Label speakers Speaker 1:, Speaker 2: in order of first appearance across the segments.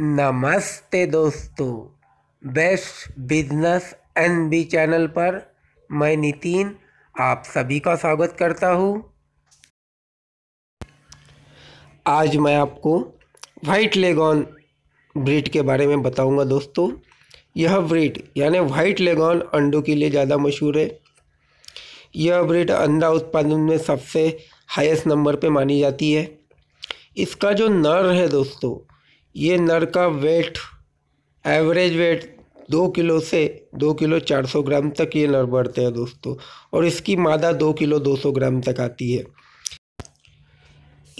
Speaker 1: नमस्ते दोस्तों best business N B channel पर मैं नितिन आप सभी का स्वागत करता हूँ आज मैं आपको वाइट लेगॉन ब्रीड के बारे में बताऊंगा दोस्तों यह ब्रीड यानी वाइट लेगॉन अंडों के लिए ज़्यादा मशहूर है यह ब्रीड अंडा उत्पादन में सबसे हाईएस्ट नंबर पे मानी जाती है इसका जो नर है दोस्तों ये नर का वेट एवरेज वेट दो किलो से दो किलो चार सौ ग्राम तक ये नर बढ़ते हैं दोस्तों और इसकी मादा दो किलो दो सौ ग्राम तक आती है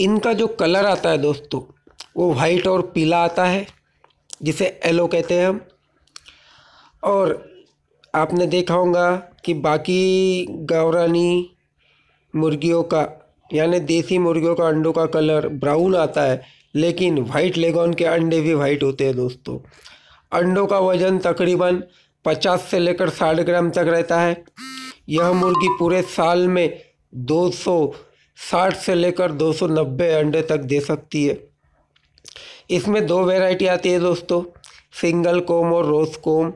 Speaker 1: इनका जो कलर आता है दोस्तों वो वाइट और पीला आता है जिसे येलो कहते हैं हम और आपने देखा होगा कि बाकी गौरानी मुर्गियों का यानी देसी मुर्गियों का अंडों का कलर ब्राउन आता है लेकिन वाइट लेगोन के अंडे भी वाइट होते हैं दोस्तों अंडों का वज़न तकरीबन 50 से लेकर साठ ग्राम तक रहता है यह मुर्गी पूरे साल में 260 से लेकर 290 अंडे तक दे सकती है इसमें दो वेराइटी आती है दोस्तों सिंगल कोम और रोज कोम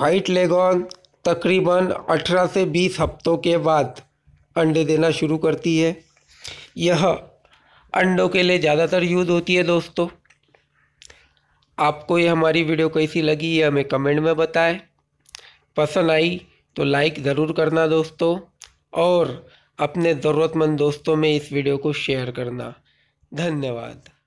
Speaker 1: वाइट लेगॉन तकरीबन 18 से 20 हफ्तों के बाद अंडे देना शुरू करती है यह अंडों के लिए ज़्यादातर यूज़ होती है दोस्तों आपको ये हमारी वीडियो कैसी लगी ये हमें कमेंट में बताएं पसंद आई तो लाइक ज़रूर करना दोस्तों और अपने ज़रूरतमंद दोस्तों में इस वीडियो को शेयर करना धन्यवाद